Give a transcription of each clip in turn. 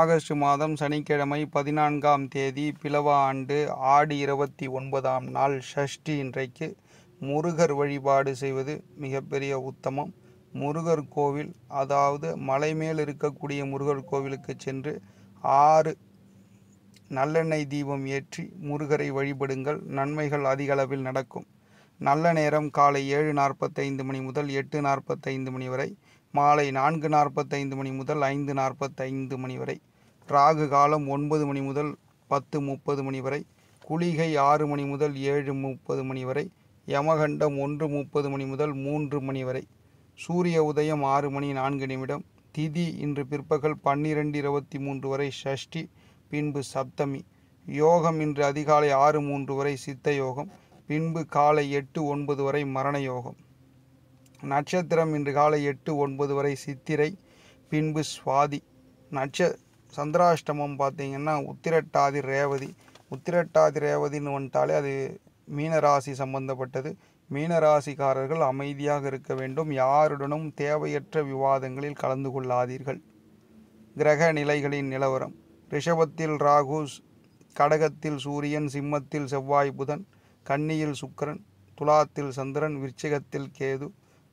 August மாதம் சனிக்கிழமை பதினான்காம் தேதி பிளவா ஆண்டு ஆடி இருபத்தி ஒன்பதாம் நாள் ஷஷ்டி இன்றைக்கு முருகர் வழிபாடு செய்வது மிகப்பெரிய உத்தமம் முருகர் கோவில் அதாவது மலை மேல் இருக்கக்கூடிய முருகர் கோவிலுக்கு சென்று ஆறு நல்லெண்ணெய் தீபம் ஏற்றி முருகரை வழிபடுங்கள் நன்மைகள் அதிகளவில் நடக்கும் நல்ல நேரம் காலை ஏழு நாற்பத்தைந்து மணி முதல் எட்டு நாற்பத்தைந்து மணி வரை மாலை நான்கு நாற்பத்தைந்து மணி முதல் ஐந்து நாற்பத்தைந்து மணி வரை ராகு காலம் ஒன்பது மணி முதல் பத்து முப்பது மணி வரை குளிகை ஆறு மணி முதல் ஏழு முப்பது மணி வரை யமகண்டம் ஒன்று முப்பது மணி முதல் மூன்று மணி வரை சூரிய உதயம் ஆறு மணி நான்கு நிமிடம் திதி இன்று பிற்பகல் பன்னிரெண்டு இருபத்தி மூன்று வரை ஷஷ்டி பின்பு சப்தமி யோகம் இன்று அதிகாலை ஆறு மூன்று வரை சித்த யோகம் பின்பு காலை எட்டு ஒன்பது வரை மரண யோகம் நட்சத்திரம் இன்று காலை எட்டு ஒன்பது வரை சித்திரை பின்பு சுவாதி நட்ச சந்திராஷ்டமம் பார்த்திங்கன்னா உத்திரட்டாதி ரேவதி உத்திரட்டாதி ரேவதின்னு வந்துட்டாலே அது மீனராசி சம்பந்தப்பட்டது மீனராசிக்காரர்கள் அமைதியாக இருக்க வேண்டும் யாருடனும் தேவையற்ற விவாதங்களில் கலந்து கொள்ளாதீர்கள் கிரக நிலைகளின் நிலவரம் ரிஷபத்தில் ராகு கடகத்தில் சூரியன் சிம்மத்தில் செவ்வாய் புதன் கன்னியில் சுக்கரன் துலாத்தில் சந்திரன் விருச்சிகத்தில் கேது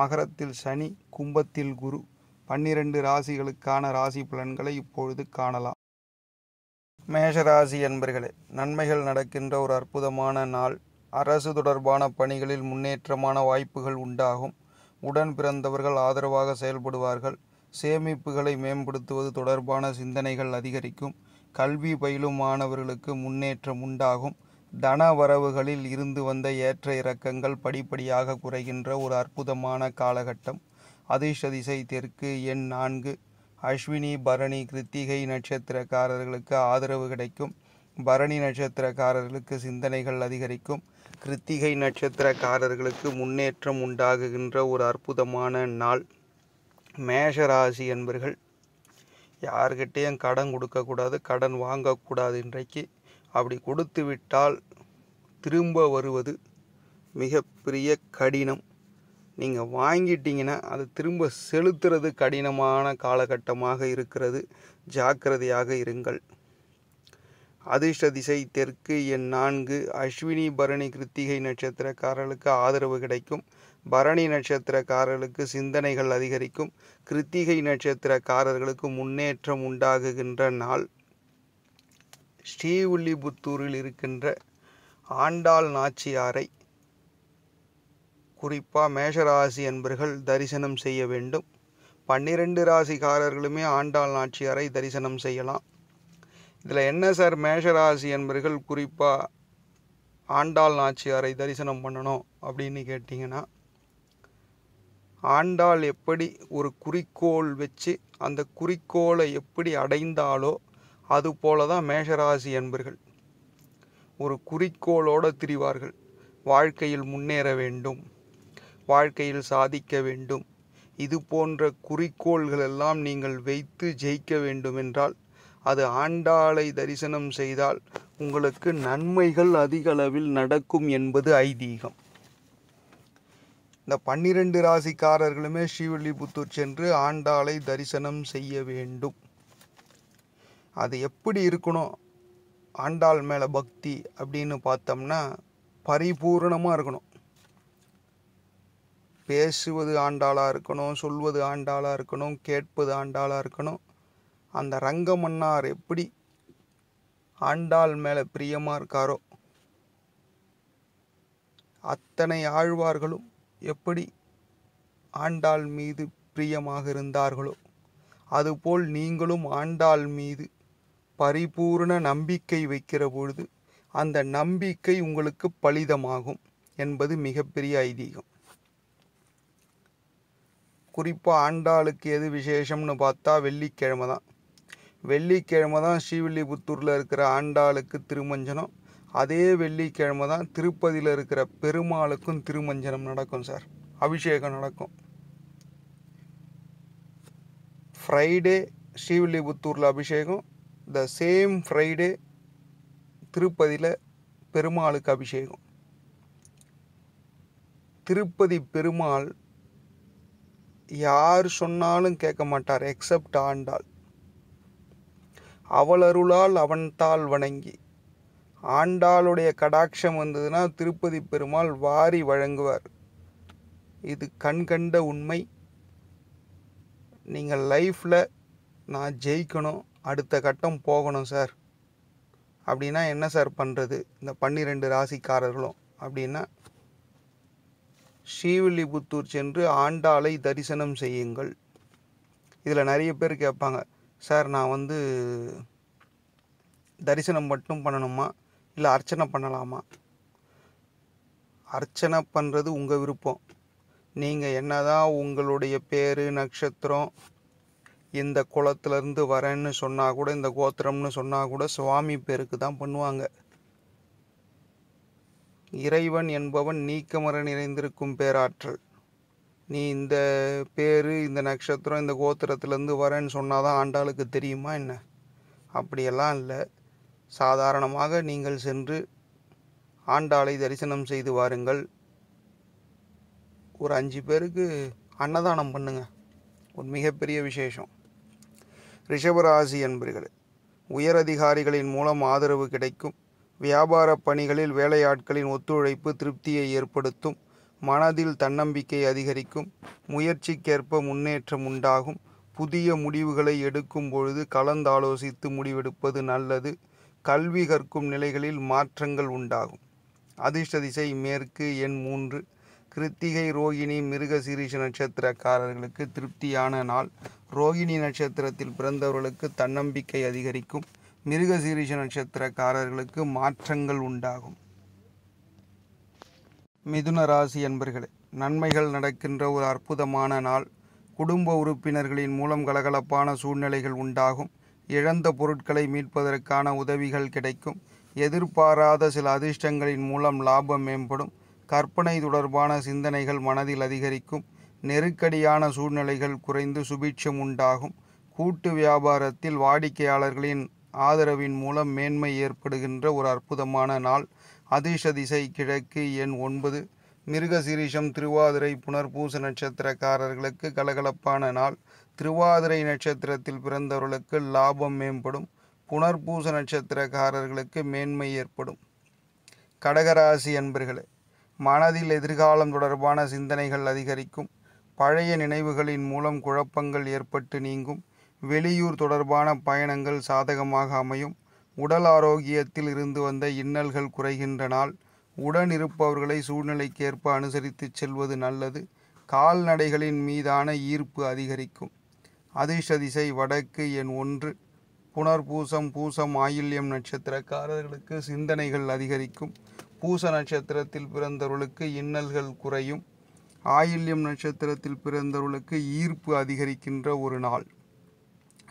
மகரத்தில் சனி கும்பத்தில் குரு பன்னிரண்டு ராசிகளுக்கான ராசி பலன்களை இப்பொழுது காணலாம் மேஷராசி என்பர்களே நன்மைகள் நடக்கின்ற ஒரு அற்புதமான நாள் அரசு தொடர்பான பணிகளில் முன்னேற்றமான வாய்ப்புகள் உண்டாகும் உடன் பிறந்தவர்கள் ஆதரவாக செயல்படுவார்கள் சேமிப்புகளை மேம்படுத்துவது தொடர்பான சிந்தனைகள் அதிகரிக்கும் கல்வி பயிலும் மாணவர்களுக்கு முன்னேற்றம் உண்டாகும் தன வரவுகளில் இருந்து வந்த ஏற்ற இறக்கங்கள் படிப்படியாக குறைகின்ற ஒரு அற்புதமான காலகட்டம் அதிஷதிசை தெற்கு எண் நான்கு அஸ்வினி பரணி கிருத்திகை நட்சத்திரக்காரர்களுக்கு ஆதரவு கிடைக்கும் பரணி நட்சத்திரக்காரர்களுக்கு சிந்தனைகள் அதிகரிக்கும் கிருத்திகை நட்சத்திரக்காரர்களுக்கு முன்னேற்றம் உண்டாகுகின்ற ஒரு அற்புதமான நாள் மேஷராசி என்பர்கள் யார்கிட்டேயும் கடன் கொடுக்கக்கூடாது கடன் வாங்கக்கூடாது இன்றைக்கு அப்படி கொடுத்து விட்டால் திரும்ப வருவது மிகப்பெரிய கடினம் நீங்கள் வாங்கிட்டீங்கன்னா அது திரும்ப செலுத்துறது கடினமான காலகட்டமாக இருக்கிறது ஜாக்கிரதையாக இருங்கள் அதிர்ஷ்ட திசை தெற்கு என் நான்கு அஸ்வினி பரணி கிருத்திகை நட்சத்திரக்காரர்களுக்கு ஆதரவு கிடைக்கும் பரணி நட்சத்திரக்காரர்களுக்கு சிந்தனைகள் அதிகரிக்கும் கிருத்திகை நட்சத்திரக்காரர்களுக்கு முன்னேற்றம் உண்டாகுகின்ற நாள் ஸ்ரீவில்லிபுத்தூரில் இருக்கின்ற ஆண்டாள் நாச்சியாரை குறிப்பாக மேஷராசி என்பர்கள் தரிசனம் செய்ய வேண்டும் பன்னிரெண்டு ராசிக்காரர்களுமே ஆண்டாள் நாச்சியாரை தரிசனம் செய்யலாம் இதில் என்ன சார் மேஷராசி என்பர்கள் குறிப்பாக ஆண்டாள் நாச்சியாரை தரிசனம் பண்ணணும் அப்படின்னு கேட்டிங்கன்னா ஆண்டாள் எப்படி ஒரு குறிக்கோள் வச்சு அந்த குறிக்கோளை எப்படி அடைந்தாலோ அது போல தான் மேஷராசி என்பர்கள் ஒரு குறிக்கோளோடு திரிவார்கள் வாழ்க்கையில் முன்னேற வேண்டும் வாழ்க்கையில் சாதிக்க வேண்டும் இது போன்ற குறிக்கோள்களெல்லாம் நீங்கள் வைத்து ஜெயிக்க வேண்டுமென்றால் அது ஆண்டாளை தரிசனம் செய்தால் உங்களுக்கு நன்மைகள் அதிக அளவில் நடக்கும் என்பது ஐதீகம் இந்த பன்னிரண்டு ராசிக்காரர்களுமே ஸ்ரீவில்லிபுத்தூர் சென்று ஆண்டாளை தரிசனம் செய்ய வேண்டும் அது எப்படி இருக்கணும் ஆண்டாள் மேலே பக்தி அப்படின்னு பார்த்தோம்னா பரிபூர்ணமாக இருக்கணும் பேசுவது ஆண்டாளாக இருக்கணும் சொல்வது ஆண்டாளாக இருக்கணும் கேட்பது ஆண்டாளாக இருக்கணும் அந்த ரங்கமன்னார் எப்படி ஆண்டாள் மேலே பிரியமாக இருக்காரோ அத்தனை ஆழ்வார்களும் எப்படி ஆண்டாள் மீது பிரியமாக இருந்தார்களோ அதுபோல் நீங்களும் ஆண்டாள் மீது பரிபூர்ண நம்பிக்கை வைக்கிற பொழுது அந்த நம்பிக்கை உங்களுக்கு பலிதமாகும் என்பது மிகப்பெரிய ஐதீகம் குறிப்பாக ஆண்டாளுக்கு எது விசேஷம்னு பார்த்தா வெள்ளிக்கிழமை தான் வெள்ளிக்கிழமை தான் ஸ்ரீவில்லிபுத்தூரில் இருக்கிற ஆண்டாளுக்கு திருமஞ்சனம் அதே வெள்ளிக்கிழமை தான் திருப்பதியில் இருக்கிற பெருமாளுக்கும் திருமஞ்சனம் நடக்கும் சார் அபிஷேகம் நடக்கும் ஃப்ரைடே ஸ்ரீவில்லிபுத்தூரில் அபிஷேகம் த சேம் ஃப்ரைடே திருப்பதியில் பெருமாளுக்கு அபிஷேகம் திருப்பதி பெருமாள் யார் சொன்னாலும் கேட்க மாட்டார் எக்ஸப்ட் ஆண்டாள் அருளால் அவன் தாள் வணங்கி ஆண்டாளுடைய கடாட்சம் வந்ததுன்னா திருப்பதி பெருமாள் வாரி வழங்குவார் இது கண்கண்ட உண்மை நீங்கள் லைஃப்பில் நான் ஜெயிக்கணும் அடுத்த கட்டம் போகணும் சார் அப்படின்னா என்ன சார் பண்ணுறது இந்த பன்னிரெண்டு ராசிக்காரர்களும் அப்படின்னா ஸ்ரீவில்லிபுத்தூர் சென்று ஆண்டாளை தரிசனம் செய்யுங்கள் இதில் நிறைய பேர் கேட்பாங்க சார் நான் வந்து தரிசனம் மட்டும் பண்ணணுமா இல்லை அர்ச்சனை பண்ணலாமா அர்ச்சனை பண்ணுறது உங்கள் விருப்பம் நீங்கள் என்னதான் உங்களுடைய பேர் நட்சத்திரம் இந்த குளத்துலேருந்து வரேன்னு சொன்னால் கூட இந்த கோத்திரம்னு சொன்னால் கூட சுவாமி பேருக்கு தான் பண்ணுவாங்க இறைவன் என்பவன் நீக்கமர நிறைந்திருக்கும் பேராற்றல் நீ இந்த பேர் இந்த நட்சத்திரம் இந்த கோத்திரத்திலேருந்து வரேன்னு சொன்னால் தான் ஆண்டாளுக்கு தெரியுமா என்ன அப்படியெல்லாம் இல்லை சாதாரணமாக நீங்கள் சென்று ஆண்டாளை தரிசனம் செய்து வாருங்கள் ஒரு அஞ்சு பேருக்கு அன்னதானம் பண்ணுங்க ஒரு மிகப்பெரிய விசேஷம் ரிஷபராசி என்பர்களே உயரதிகாரிகளின் மூலம் ஆதரவு கிடைக்கும் வியாபார பணிகளில் வேலையாட்களின் ஒத்துழைப்பு திருப்தியை ஏற்படுத்தும் மனதில் தன்னம்பிக்கை அதிகரிக்கும் முயற்சிக்கேற்ப முன்னேற்றம் உண்டாகும் புதிய முடிவுகளை எடுக்கும் பொழுது கலந்தாலோசித்து முடிவெடுப்பது நல்லது கல்வி கற்கும் நிலைகளில் மாற்றங்கள் உண்டாகும் அதிர்ஷ்ட திசை மேற்கு எண் மூன்று கிருத்திகை ரோகிணி மிருக சீரிஷ நட்சத்திரக்காரர்களுக்கு திருப்தியான நாள் ரோகிணி நட்சத்திரத்தில் பிறந்தவர்களுக்கு தன்னம்பிக்கை அதிகரிக்கும் மிருகசீரிஷ நட்சத்திரக்காரர்களுக்கு மாற்றங்கள் உண்டாகும் மிதுன ராசி என்பர்களே நன்மைகள் நடக்கின்ற ஒரு அற்புதமான நாள் குடும்ப உறுப்பினர்களின் மூலம் கலகலப்பான சூழ்நிலைகள் உண்டாகும் இழந்த பொருட்களை மீட்பதற்கான உதவிகள் கிடைக்கும் எதிர்பாராத சில அதிர்ஷ்டங்களின் மூலம் லாபம் மேம்படும் கற்பனை தொடர்பான சிந்தனைகள் மனதில் அதிகரிக்கும் நெருக்கடியான சூழ்நிலைகள் குறைந்து சுபீட்சம் உண்டாகும் கூட்டு வியாபாரத்தில் வாடிக்கையாளர்களின் ஆதரவின் மூலம் மேன்மை ஏற்படுகின்ற ஒரு அற்புதமான நாள் அதிர்ஷ திசை கிழக்கு எண் ஒன்பது மிருகசிரீஷம் திருவாதிரை புனர்பூச நட்சத்திரக்காரர்களுக்கு கலகலப்பான நாள் திருவாதிரை நட்சத்திரத்தில் பிறந்தவர்களுக்கு லாபம் மேம்படும் புனர்பூச நட்சத்திரக்காரர்களுக்கு மேன்மை ஏற்படும் கடகராசி அன்பர்களே மனதில் எதிர்காலம் தொடர்பான சிந்தனைகள் அதிகரிக்கும் பழைய நினைவுகளின் மூலம் குழப்பங்கள் ஏற்பட்டு நீங்கும் வெளியூர் தொடர்பான பயணங்கள் சாதகமாக அமையும் உடல் ஆரோக்கியத்தில் இருந்து வந்த இன்னல்கள் குறைகின்ற நாள் உடன் இருப்பவர்களை சூழ்நிலைக்கேற்ப அனுசரித்து செல்வது நல்லது கால்நடைகளின் மீதான ஈர்ப்பு அதிகரிக்கும் அதிர்ஷ்ட திசை வடக்கு என் ஒன்று புனர்பூசம் பூசம் ஆயில்யம் நட்சத்திரக்காரர்களுக்கு சிந்தனைகள் அதிகரிக்கும் பூச நட்சத்திரத்தில் பிறந்தவர்களுக்கு இன்னல்கள் குறையும் ஆயில்யம் நட்சத்திரத்தில் பிறந்தவர்களுக்கு ஈர்ப்பு அதிகரிக்கின்ற ஒரு நாள்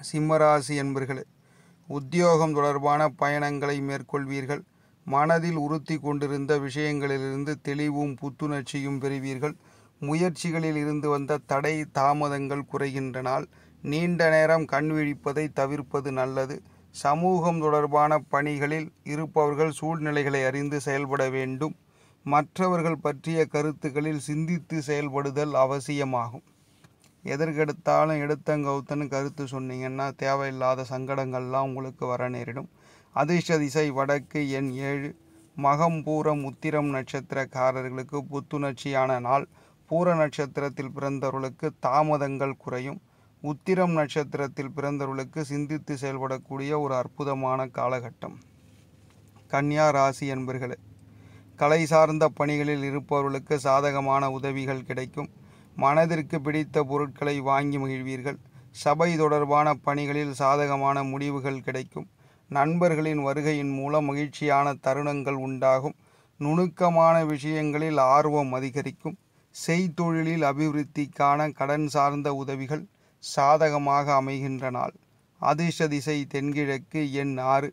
சிம்மராசி என்பர்களே உத்தியோகம் தொடர்பான பயணங்களை மேற்கொள்வீர்கள் மனதில் உறுத்தி கொண்டிருந்த விஷயங்களிலிருந்து தெளிவும் புத்துணர்ச்சியும் பெறுவீர்கள் முயற்சிகளில் இருந்து வந்த தடை தாமதங்கள் குறைகின்றனால் நீண்ட நேரம் கண் விழிப்பதை தவிர்ப்பது நல்லது சமூகம் தொடர்பான பணிகளில் இருப்பவர்கள் சூழ்நிலைகளை அறிந்து செயல்பட வேண்டும் மற்றவர்கள் பற்றிய கருத்துக்களில் சிந்தித்து செயல்படுதல் அவசியமாகும் எதற்கெடுத்தாலும் எடுத்தங்கவுத்தன்னு கருத்து சொன்னீங்கன்னா தேவையில்லாத சங்கடங்கள்லாம் உங்களுக்கு வர நேரிடும் அதிர்ஷ்ட திசை வடக்கு எண் ஏழு மகம் பூரம் உத்திரம் நட்சத்திரக்காரர்களுக்கு புத்துணர்ச்சியான நாள் பூர நட்சத்திரத்தில் பிறந்தவர்களுக்கு தாமதங்கள் குறையும் உத்திரம் நட்சத்திரத்தில் பிறந்தவர்களுக்கு சிந்தித்து செயல்படக்கூடிய ஒரு அற்புதமான காலகட்டம் கன்னியா ராசி என்பர்களே கலை சார்ந்த பணிகளில் இருப்பவர்களுக்கு சாதகமான உதவிகள் கிடைக்கும் மனதிற்கு பிடித்த பொருட்களை வாங்கி மகிழ்வீர்கள் சபை தொடர்பான பணிகளில் சாதகமான முடிவுகள் கிடைக்கும் நண்பர்களின் வருகையின் மூலம் மகிழ்ச்சியான தருணங்கள் உண்டாகும் நுணுக்கமான விஷயங்களில் ஆர்வம் அதிகரிக்கும் செய்தொழிலில் அபிவிருத்திக்கான கடன் சார்ந்த உதவிகள் சாதகமாக அமைகின்ற நாள் அதிர்ஷ்ட திசை தென்கிழக்கு எண் ஆறு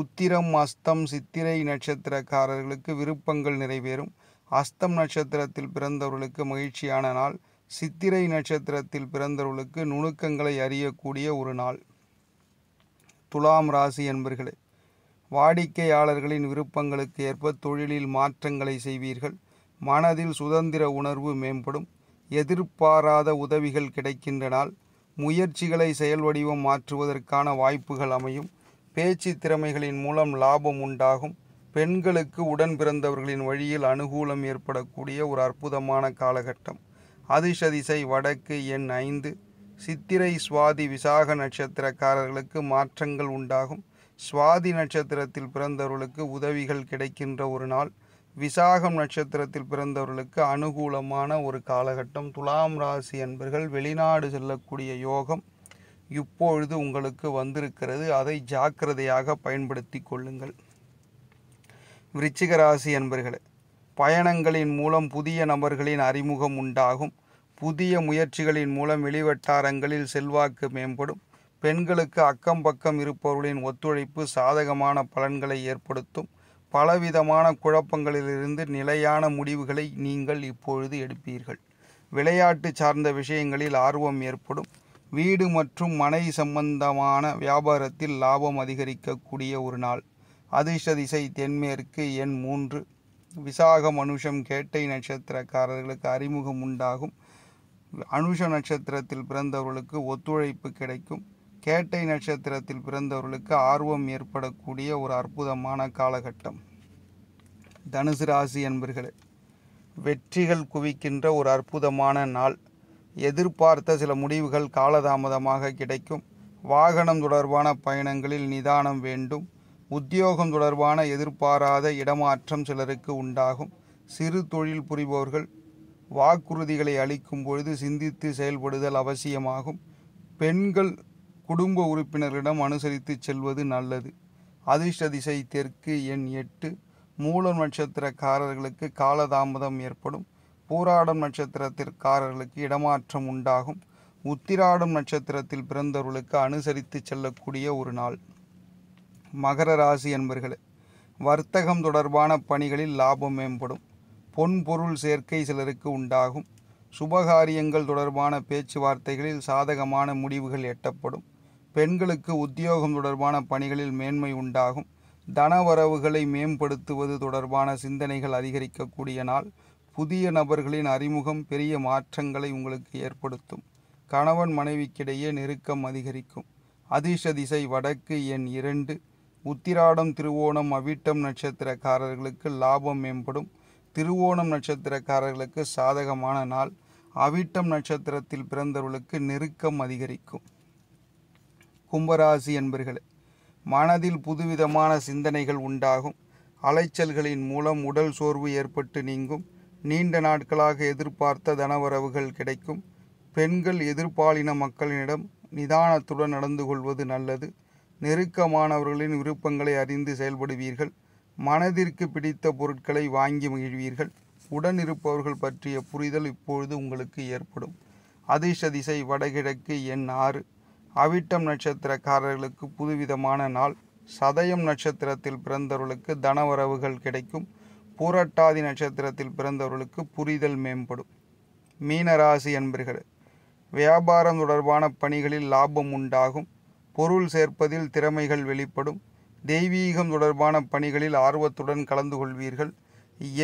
உத்திரம் அஸ்தம் சித்திரை நட்சத்திரக்காரர்களுக்கு விருப்பங்கள் நிறைவேறும் அஸ்தம் நட்சத்திரத்தில் பிறந்தவர்களுக்கு மகிழ்ச்சியான நாள் சித்திரை நட்சத்திரத்தில் பிறந்தவர்களுக்கு நுணுக்கங்களை அறியக்கூடிய ஒரு நாள் துலாம் ராசி என்பர்களே வாடிக்கையாளர்களின் விருப்பங்களுக்கு ஏற்ப தொழிலில் மாற்றங்களை செய்வீர்கள் மனதில் சுதந்திர உணர்வு மேம்படும் எதிர்பாராத உதவிகள் கிடைக்கின்றனால் முயற்சிகளை முயற்சிகளை செயல்வடிவம் மாற்றுவதற்கான வாய்ப்புகள் அமையும் பேச்சு திறமைகளின் மூலம் லாபம் உண்டாகும் பெண்களுக்கு உடன் பிறந்தவர்களின் வழியில் அனுகூலம் ஏற்படக்கூடிய ஒரு அற்புதமான காலகட்டம் அதிசதிசை வடக்கு எண் ஐந்து சித்திரை சுவாதி விசாக நட்சத்திரக்காரர்களுக்கு மாற்றங்கள் உண்டாகும் சுவாதி நட்சத்திரத்தில் பிறந்தவர்களுக்கு உதவிகள் கிடைக்கின்ற ஒரு நாள் விசாகம் நட்சத்திரத்தில் பிறந்தவர்களுக்கு அனுகூலமான ஒரு காலகட்டம் துலாம் ராசி என்பர்கள் வெளிநாடு செல்லக்கூடிய யோகம் இப்பொழுது உங்களுக்கு வந்திருக்கிறது அதை ஜாக்கிரதையாக பயன்படுத்தி கொள்ளுங்கள் விருச்சிக ராசி என்பர்களே பயணங்களின் மூலம் புதிய நபர்களின் அறிமுகம் உண்டாகும் புதிய முயற்சிகளின் மூலம் வெளிவட்டாரங்களில் செல்வாக்கு மேம்படும் பெண்களுக்கு அக்கம் பக்கம் இருப்பவர்களின் ஒத்துழைப்பு சாதகமான பலன்களை ஏற்படுத்தும் பலவிதமான குழப்பங்களிலிருந்து நிலையான முடிவுகளை நீங்கள் இப்பொழுது எடுப்பீர்கள் விளையாட்டு சார்ந்த விஷயங்களில் ஆர்வம் ஏற்படும் வீடு மற்றும் மனை சம்பந்தமான வியாபாரத்தில் லாபம் அதிகரிக்கக்கூடிய ஒரு நாள் அதிர்ஷ்ட திசை தென்மேற்கு எண் மூன்று விசாகம் அனுஷம் கேட்டை நட்சத்திரக்காரர்களுக்கு அறிமுகம் உண்டாகும் அனுஷ நட்சத்திரத்தில் பிறந்தவர்களுக்கு ஒத்துழைப்பு கிடைக்கும் கேட்டை நட்சத்திரத்தில் பிறந்தவர்களுக்கு ஆர்வம் ஏற்படக்கூடிய ஒரு அற்புதமான காலகட்டம் தனுசு ராசி என்பர்களே வெற்றிகள் குவிக்கின்ற ஒரு அற்புதமான நாள் எதிர்பார்த்த சில முடிவுகள் காலதாமதமாக கிடைக்கும் வாகனம் தொடர்பான பயணங்களில் நிதானம் வேண்டும் உத்தியோகம் தொடர்பான எதிர்பாராத இடமாற்றம் சிலருக்கு உண்டாகும் சிறு தொழில் புரிபவர்கள் வாக்குறுதிகளை அளிக்கும் பொழுது சிந்தித்து செயல்படுதல் அவசியமாகும் பெண்கள் குடும்ப உறுப்பினர்களிடம் அனுசரித்து செல்வது நல்லது அதிர்ஷ்ட திசை தெற்கு எண் எட்டு மூல நட்சத்திரக்காரர்களுக்கு காலதாமதம் ஏற்படும் பூராடம் நட்சத்திரத்திற்காரர்களுக்கு இடமாற்றம் உண்டாகும் உத்திராடம் நட்சத்திரத்தில் பிறந்தவர்களுக்கு அனுசரித்து செல்லக்கூடிய ஒரு நாள் மகர ராசி என்பர்களே வர்த்தகம் தொடர்பான பணிகளில் லாபம் மேம்படும் பொன் பொருள் சேர்க்கை சிலருக்கு உண்டாகும் சுபகாரியங்கள் தொடர்பான பேச்சுவார்த்தைகளில் சாதகமான முடிவுகள் எட்டப்படும் பெண்களுக்கு உத்தியோகம் தொடர்பான பணிகளில் மேன்மை உண்டாகும் தனவரவுகளை மேம்படுத்துவது தொடர்பான சிந்தனைகள் அதிகரிக்கக்கூடிய நாள் புதிய நபர்களின் அறிமுகம் பெரிய மாற்றங்களை உங்களுக்கு ஏற்படுத்தும் கணவன் மனைவிக்கிடையே நெருக்கம் அதிகரிக்கும் அதிர்ஷ திசை வடக்கு எண் இரண்டு உத்திராடம் திருவோணம் அவிட்டம் நட்சத்திரக்காரர்களுக்கு லாபம் மேம்படும் திருவோணம் நட்சத்திரக்காரர்களுக்கு சாதகமான நாள் அவிட்டம் நட்சத்திரத்தில் பிறந்தவர்களுக்கு நெருக்கம் அதிகரிக்கும் கும்பராசி என்பர்களே மனதில் புதுவிதமான சிந்தனைகள் உண்டாகும் அலைச்சல்களின் மூலம் உடல் சோர்வு ஏற்பட்டு நீங்கும் நீண்ட நாட்களாக எதிர்பார்த்த தனவரவுகள் கிடைக்கும் பெண்கள் எதிர்பாலின மக்களிடம் நிதானத்துடன் நடந்து கொள்வது நல்லது நெருக்கமானவர்களின் விருப்பங்களை அறிந்து செயல்படுவீர்கள் மனதிற்கு பிடித்த பொருட்களை வாங்கி மகிழ்வீர்கள் உடன் இருப்பவர்கள் பற்றிய புரிதல் இப்பொழுது உங்களுக்கு ஏற்படும் அதிர்ஷ்ட திசை வடகிழக்கு எண் ஆறு அவிட்டம் நட்சத்திரக்காரர்களுக்கு புதுவிதமான நாள் சதயம் நட்சத்திரத்தில் பிறந்தவர்களுக்கு தனவரவுகள் கிடைக்கும் பூரட்டாதி நட்சத்திரத்தில் பிறந்தவர்களுக்கு புரிதல் மேம்படும் மீனராசி அன்பர்கள் வியாபாரம் தொடர்பான பணிகளில் லாபம் உண்டாகும் பொருள் சேர்ப்பதில் திறமைகள் வெளிப்படும் தெய்வீகம் தொடர்பான பணிகளில் ஆர்வத்துடன் கலந்து கொள்வீர்கள்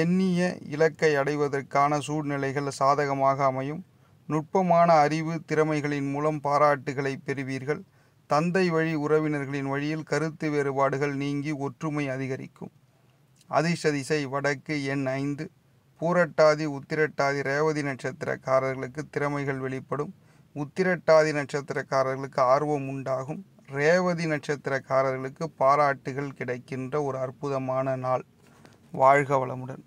எண்ணிய இலக்கை அடைவதற்கான சூழ்நிலைகள் சாதகமாக அமையும் நுட்பமான அறிவு திறமைகளின் மூலம் பாராட்டுகளை பெறுவீர்கள் தந்தை வழி உறவினர்களின் வழியில் கருத்து வேறுபாடுகள் நீங்கி ஒற்றுமை அதிகரிக்கும் அதிர்ஷதிசை வடக்கு எண் ஐந்து பூரட்டாதி உத்திரட்டாதி ரேவதி நட்சத்திரக்காரர்களுக்கு திறமைகள் வெளிப்படும் உத்திரட்டாதி நட்சத்திரக்காரர்களுக்கு ஆர்வம் உண்டாகும் ரேவதி நட்சத்திரக்காரர்களுக்கு பாராட்டுகள் கிடைக்கின்ற ஒரு அற்புதமான நாள் வாழ்க வளமுடன்